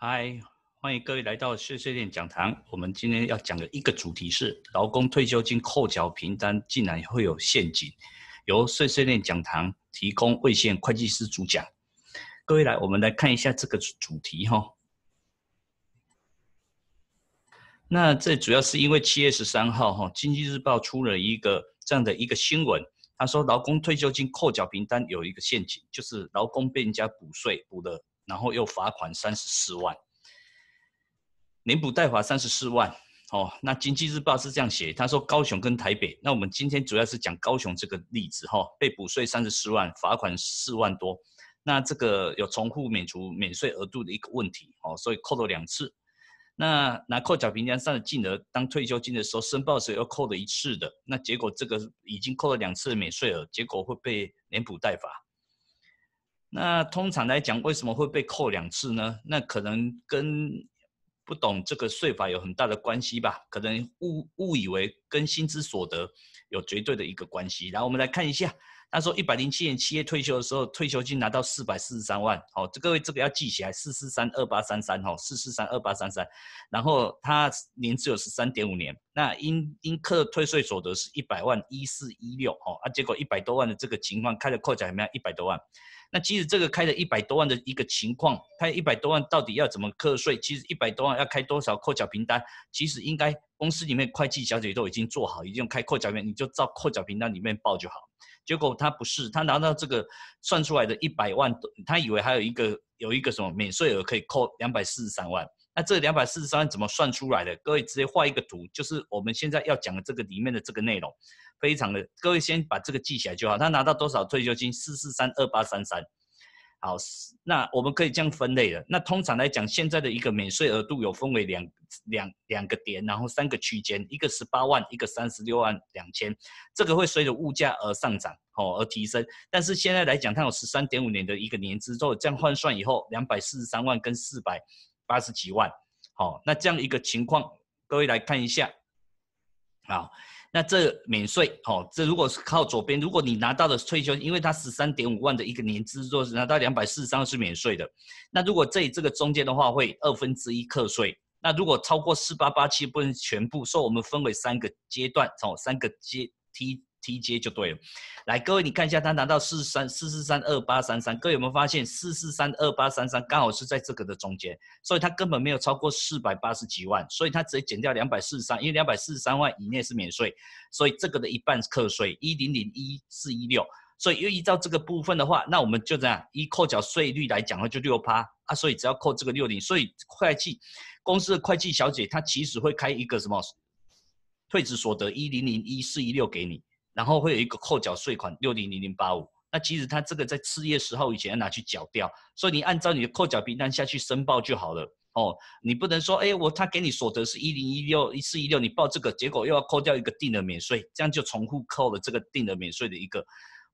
嗨，欢迎各位来到碎碎念讲堂。我们今天要讲的一个主题是劳工退休金扣缴凭单竟然会有陷阱，由碎碎念讲堂提供魏县会计师主讲。各位来，我们来看一下这个主题哈。那这主要是因为七月十三号哈，《经济日报》出了一个这样的一个新闻，他说劳工退休金扣缴凭单有一个陷阱，就是劳工被人家补税补了。然后又罚款三十四万，连补带罚三十四万。哦，那《经济日报》是这样写，他说高雄跟台北，那我们今天主要是讲高雄这个例子。哈，被补税三十四万，罚款四万多，那这个有重复免除免税额度的一个问题。哦，所以扣了两次。那拿扣缴凭单上的金额当退休金的时候，申报时又扣了一次的，那结果这个已经扣了两次免税额，结果会被连补带罚。那通常来讲，为什么会被扣两次呢？那可能跟不懂这个税法有很大的关系吧，可能误误以为跟薪资所得有绝对的一个关系。然后我们来看一下。他说一百零七年七月退休的时候，退休金拿到四百四十三万，哦，这个位这个要记起来，四四三二八三三，吼，四四三二八三三，然后他年只有十三点五年，那应应课退税所得是一百万一四一六，吼，啊，结果一百多万的这个情况开的扣缴怎么样？一百多万，那其实这个开了一百多万的一个情况，开一百多万到底要怎么课税？其实一百多万要开多少扣缴凭单？其实应该公司里面会计小姐都已经做好，已经开扣缴凭，你就照扣缴凭单里面报就好。结果他不是，他拿到这个算出来的一百万，他以为还有一个有一个什么免税额可以扣两百四十三万，那这两百四十三万怎么算出来的？各位直接画一个图，就是我们现在要讲的这个里面的这个内容，非常的，各位先把这个记起来就好。他拿到多少退休金？四四三二八三三。好，那我们可以这样分类的。那通常来讲，现在的一个免税额度有分为两两两个点，然后三个区间，一个十八万，一个三十六万两千，这个会随着物价而上涨，哦，而提升。但是现在来讲，它有十三点五年的一个年资，之后这样换算以后，两百四十三万跟四百八十几万，好，那这样一个情况，各位来看一下，啊。那这免税哦，这如果是靠左边，如果你拿到的退休，因为它十三点五万的一个年资，若是拿到两百四十三是免税的。那如果这这个中间的话，会二分之一课税。那如果超过四八八七，不能全部所以我们分为三个阶段哦，三个阶梯。低 j 就对了，来各位，你看一下，他拿到四三四四三二八三三，各位有没有发现四四三二八三三刚好是在这个的中间，所以他根本没有超过四百八十几万，所以他直接减掉两百四十三，因为两百四十三万以内是免税，所以这个的一半是课税一零零一四一六，所以又依照这个部分的话，那我们就这样一扣缴税率来讲的话，就六趴啊，所以只要扣这个六零，所以会计公司的会计小姐她其实会开一个什么退职所得一零零一四一六给你。然后会有一个扣缴税款六零零零八五，那其实他这个在四月十号以前要拿去缴掉，所以你按照你的扣缴凭单下去申报就好了哦。你不能说，哎，我他给你所得是一零一六一四一六，你报这个结果又要扣掉一个定的免税，这样就重复扣了这个定的免税的一个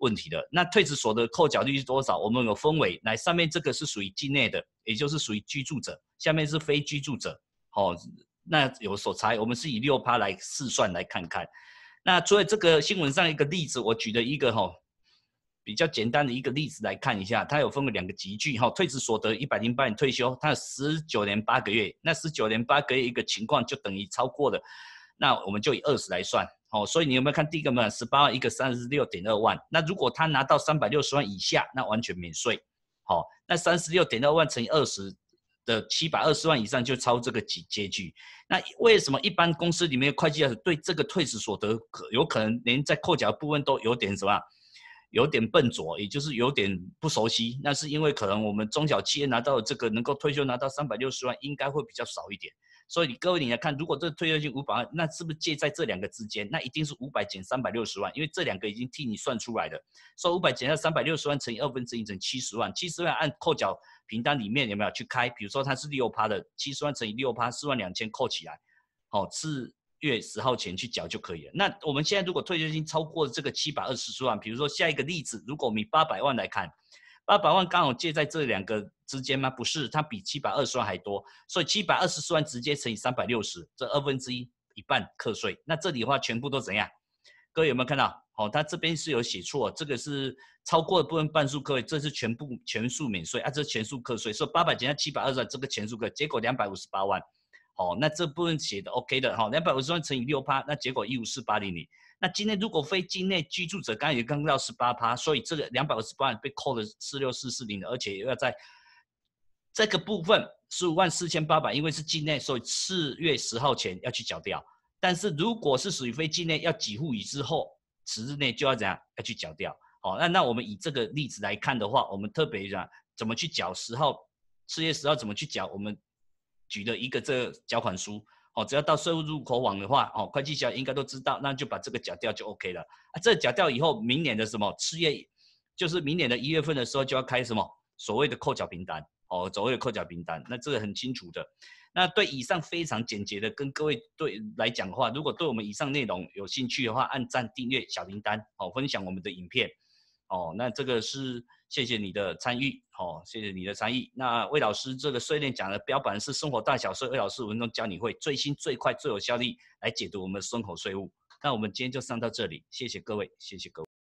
问题了。那退职所得扣缴率是多少？我们有分为，来上面这个是属于境内的，也就是属于居住者，下面是非居住者，哦，那有所差，我们是以六趴来试算来看看。那作为这个新闻上一个例子，我举的一个哈比较简单的一个例子来看一下，它有分为两个集聚哈，退职所得一百零八年退休，它十九年八个月，那十九年八个月一个情况就等于超过了，那我们就以二十来算，好，所以你有没有看第一个嘛十八万一个三十六点二万，那如果他拿到三百六十万以下，那完全免税，好，那三十六点二万乘以二十。的七百二十万以上就超这个结结据，那为什么一般公司里面会计啊对这个退职所得可有可能连在扣缴部分都有点什么，有点笨拙，也就是有点不熟悉？那是因为可能我们中小企业拿到这个能够退休拿到三百六十万，应该会比较少一点。所以各位，你来看，如果这退休金五百万，那是不是借在这两个之间？那一定是五百减三百六十万，因为这两个已经替你算出来的，说五百减掉三百六十万，乘以二分之一，整七十万。七十万按扣缴凭单里面有没有去开？比如说它是六趴的，七十万乘以六趴，四万两千扣起来，好，次月十号前去缴就可以了。那我们现在如果退休金超过这个七百二十万，比如说下一个例子，如果我们八百万来看，八百万刚好借在这两个。之间吗？不是，它比七百二十万还多，所以七百二十四万直接乘以三百六十，这二分之一一半课税。那这里的话，全部都怎样？各位有没有看到？哦，它这边是有写错，这个是超过的部分半数课，这是全部全数免税啊，这是全数课税。所以八百减掉七百二十万，这个全数课，结果两百五十八万。哦，那这部分写的 OK 的哈，两百五十万乘以六趴，那结果一五四八零零。那今天如果非境内居住者，刚才也刚到十八趴，所以这个两百五十八万被扣了四六四四零的，而且又要在。这个部分十五万四千八百，因为是境内，所以四月十号前要去缴掉。但是如果是属于非境内，要几户以之后十日内就要怎样要去缴掉。好，那那我们以这个例子来看的话，我们特别讲怎么去缴十号，四月十号怎么去缴？我们举了一个这个缴款书，哦，只要到税务入口网的话，哦，会计小应该都知道，那就把这个缴掉就 OK 了。啊，这缴掉以后，明年的什么四月，就是明年的一月份的时候就要开什么所谓的扣缴凭单。哦，谓的扣缴名单，那这个很清楚的。那对以上非常简洁的跟各位对来讲的话，如果对我们以上内容有兴趣的话，按赞、订阅、小铃铛，哦，分享我们的影片，哦，那这个是谢谢你的参与，哦，谢谢你的参与。那魏老师这个碎念讲的标本是生活大小事，魏老师五分钟教你会最新、最快、最有效率来解读我们的生活税务。那我们今天就上到这里，谢谢各位，谢谢各位。